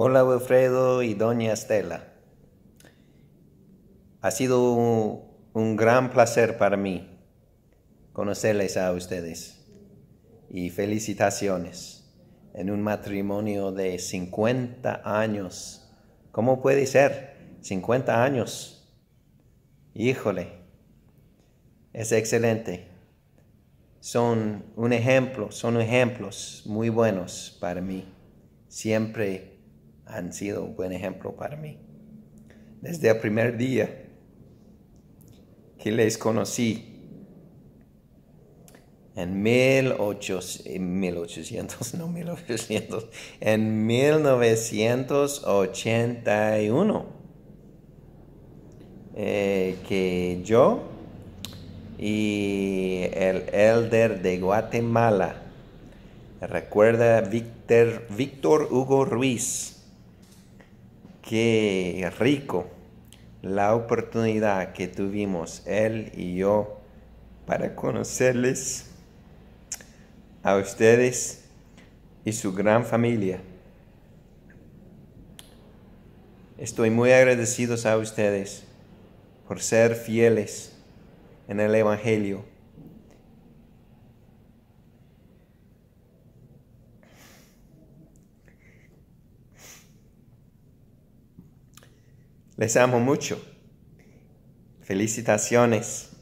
Hola Wilfredo y Doña Estela. Ha sido un, gran placer para mí conocerles a ustedes y felicitaciones en un matrimonio de 50 años. ¿Cómo puede ser? 50 años. Híjole, es excelente. Son un ejemplo, son ejemplos muy buenos para mí. Siempre han sido un buen ejemplo para mí. Desde el primer día que les conocí, en 1800, 1800, no 1800, en 1981, eh, que yo y el elder de Guatemala, recuerda Víctor, Víctor Hugo Ruiz, qué rico la oportunidad que tuvimos él y yo para conocerles a ustedes y su gran familia. Estoy muy agradecido a ustedes por ser fieles en el Evangelio Les amo mucho. Felicitaciones.